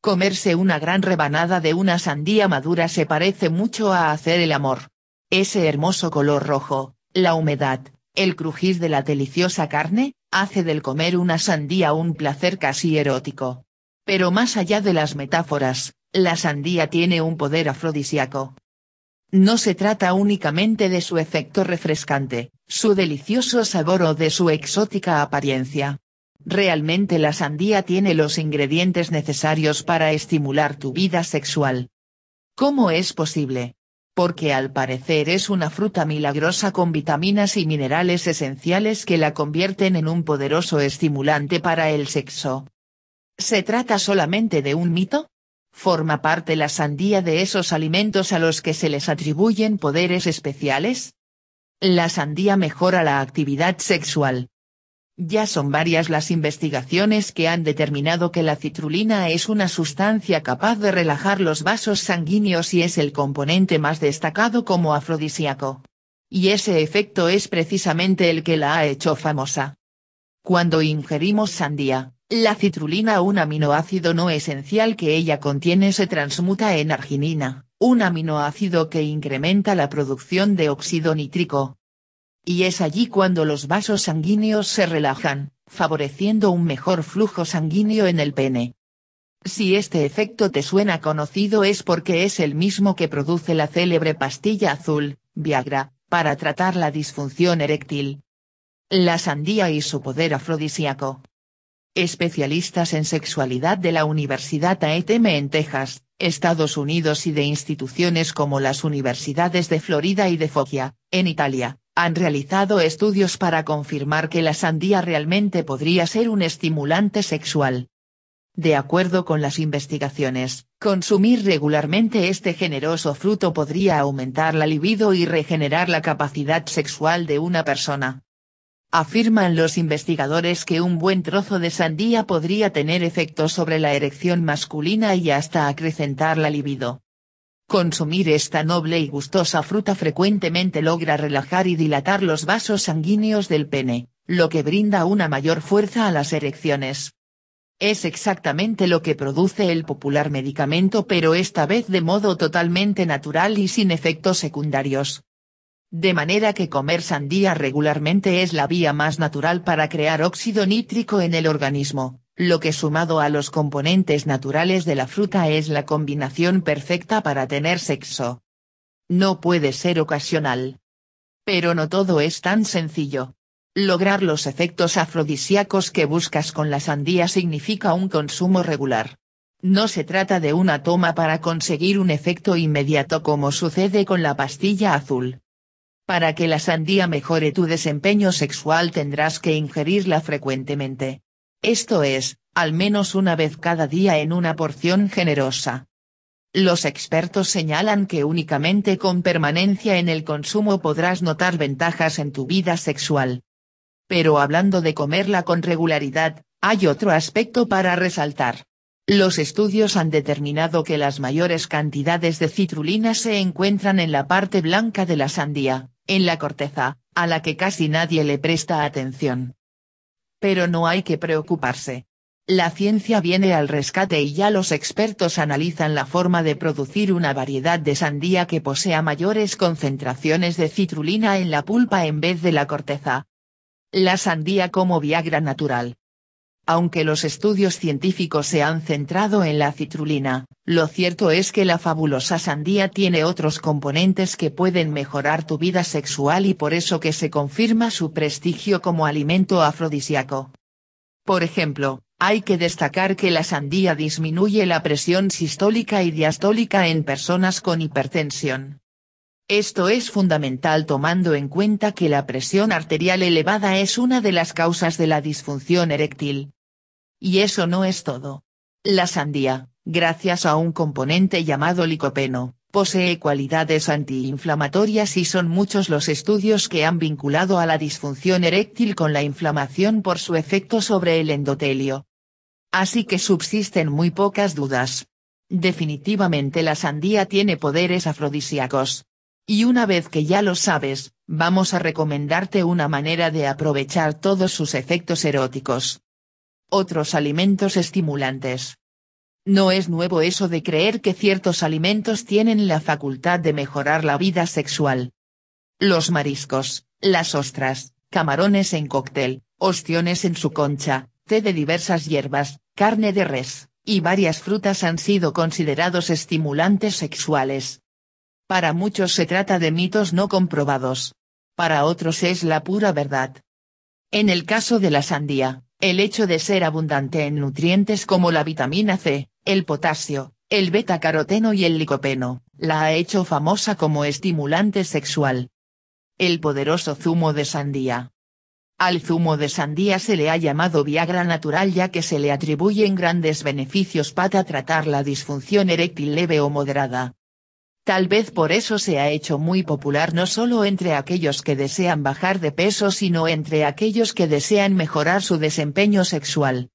Comerse una gran rebanada de una sandía madura se parece mucho a hacer el amor. Ese hermoso color rojo, la humedad, el crujir de la deliciosa carne, hace del comer una sandía un placer casi erótico. Pero más allá de las metáforas, la sandía tiene un poder afrodisíaco. No se trata únicamente de su efecto refrescante, su delicioso sabor o de su exótica apariencia. Realmente la sandía tiene los ingredientes necesarios para estimular tu vida sexual. ¿Cómo es posible? Porque al parecer es una fruta milagrosa con vitaminas y minerales esenciales que la convierten en un poderoso estimulante para el sexo. ¿Se trata solamente de un mito? ¿Forma parte la sandía de esos alimentos a los que se les atribuyen poderes especiales? La sandía mejora la actividad sexual ya son varias las investigaciones que han determinado que la citrulina es una sustancia capaz de relajar los vasos sanguíneos y es el componente más destacado como afrodisíaco. Y ese efecto es precisamente el que la ha hecho famosa. Cuando ingerimos sandía, la citrulina, un aminoácido no esencial que ella contiene, se transmuta en arginina, un aminoácido que incrementa la producción de óxido nítrico, y es allí cuando los vasos sanguíneos se relajan, favoreciendo un mejor flujo sanguíneo en el pene. Si este efecto te suena conocido es porque es el mismo que produce la célebre pastilla azul, Viagra, para tratar la disfunción eréctil. La sandía y su poder afrodisíaco. Especialistas en sexualidad de la Universidad AETM en Texas, Estados Unidos y de instituciones como las universidades de Florida y de Foggia, en Italia, han realizado estudios para confirmar que la sandía realmente podría ser un estimulante sexual. De acuerdo con las investigaciones, consumir regularmente este generoso fruto podría aumentar la libido y regenerar la capacidad sexual de una persona. Afirman los investigadores que un buen trozo de sandía podría tener efectos sobre la erección masculina y hasta acrecentar la libido. Consumir esta noble y gustosa fruta frecuentemente logra relajar y dilatar los vasos sanguíneos del pene, lo que brinda una mayor fuerza a las erecciones. Es exactamente lo que produce el popular medicamento pero esta vez de modo totalmente natural y sin efectos secundarios. De manera que comer sandía regularmente es la vía más natural para crear óxido nítrico en el organismo, lo que sumado a los componentes naturales de la fruta es la combinación perfecta para tener sexo. No puede ser ocasional. Pero no todo es tan sencillo. Lograr los efectos afrodisíacos que buscas con la sandía significa un consumo regular. No se trata de una toma para conseguir un efecto inmediato como sucede con la pastilla azul. Para que la sandía mejore tu desempeño sexual tendrás que ingerirla frecuentemente. Esto es, al menos una vez cada día en una porción generosa. Los expertos señalan que únicamente con permanencia en el consumo podrás notar ventajas en tu vida sexual. Pero hablando de comerla con regularidad, hay otro aspecto para resaltar. Los estudios han determinado que las mayores cantidades de citrulina se encuentran en la parte blanca de la sandía, en la corteza, a la que casi nadie le presta atención pero no hay que preocuparse. La ciencia viene al rescate y ya los expertos analizan la forma de producir una variedad de sandía que posea mayores concentraciones de citrulina en la pulpa en vez de la corteza. La sandía como Viagra natural. Aunque los estudios científicos se han centrado en la citrulina, lo cierto es que la fabulosa sandía tiene otros componentes que pueden mejorar tu vida sexual y por eso que se confirma su prestigio como alimento afrodisíaco. Por ejemplo, hay que destacar que la sandía disminuye la presión sistólica y diastólica en personas con hipertensión. Esto es fundamental tomando en cuenta que la presión arterial elevada es una de las causas de la disfunción eréctil, y eso no es todo. La sandía, gracias a un componente llamado licopeno, posee cualidades antiinflamatorias y son muchos los estudios que han vinculado a la disfunción eréctil con la inflamación por su efecto sobre el endotelio. Así que subsisten muy pocas dudas. Definitivamente la sandía tiene poderes afrodisíacos. Y una vez que ya lo sabes, vamos a recomendarte una manera de aprovechar todos sus efectos eróticos otros alimentos estimulantes. No es nuevo eso de creer que ciertos alimentos tienen la facultad de mejorar la vida sexual. Los mariscos, las ostras, camarones en cóctel, ostiones en su concha, té de diversas hierbas, carne de res, y varias frutas han sido considerados estimulantes sexuales. Para muchos se trata de mitos no comprobados. Para otros es la pura verdad. En el caso de la sandía, el hecho de ser abundante en nutrientes como la vitamina C, el potasio, el beta-caroteno y el licopeno, la ha hecho famosa como estimulante sexual. El poderoso zumo de sandía. Al zumo de sandía se le ha llamado Viagra natural ya que se le atribuyen grandes beneficios para tratar la disfunción eréctil leve o moderada, Tal vez por eso se ha hecho muy popular no solo entre aquellos que desean bajar de peso sino entre aquellos que desean mejorar su desempeño sexual.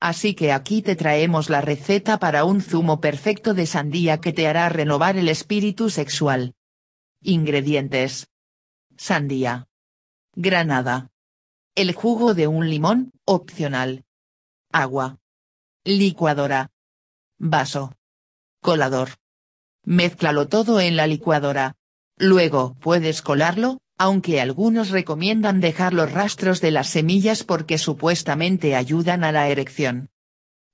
Así que aquí te traemos la receta para un zumo perfecto de sandía que te hará renovar el espíritu sexual. Ingredientes. Sandía. Granada. El jugo de un limón, opcional. Agua. Licuadora. Vaso. Colador. Mézclalo todo en la licuadora. Luego, puedes colarlo, aunque algunos recomiendan dejar los rastros de las semillas porque supuestamente ayudan a la erección.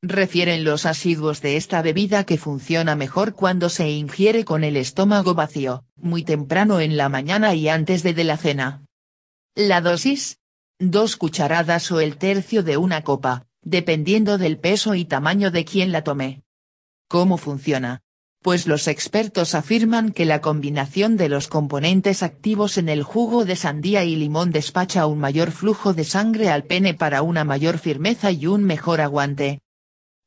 Refieren los asiduos de esta bebida que funciona mejor cuando se ingiere con el estómago vacío, muy temprano en la mañana y antes de, de la cena. La dosis. Dos cucharadas o el tercio de una copa, dependiendo del peso y tamaño de quien la tome. ¿Cómo funciona? pues los expertos afirman que la combinación de los componentes activos en el jugo de sandía y limón despacha un mayor flujo de sangre al pene para una mayor firmeza y un mejor aguante.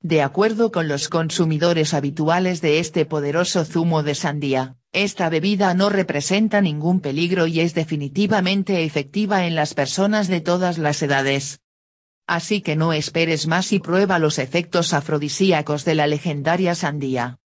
De acuerdo con los consumidores habituales de este poderoso zumo de sandía, esta bebida no representa ningún peligro y es definitivamente efectiva en las personas de todas las edades. Así que no esperes más y prueba los efectos afrodisíacos de la legendaria sandía.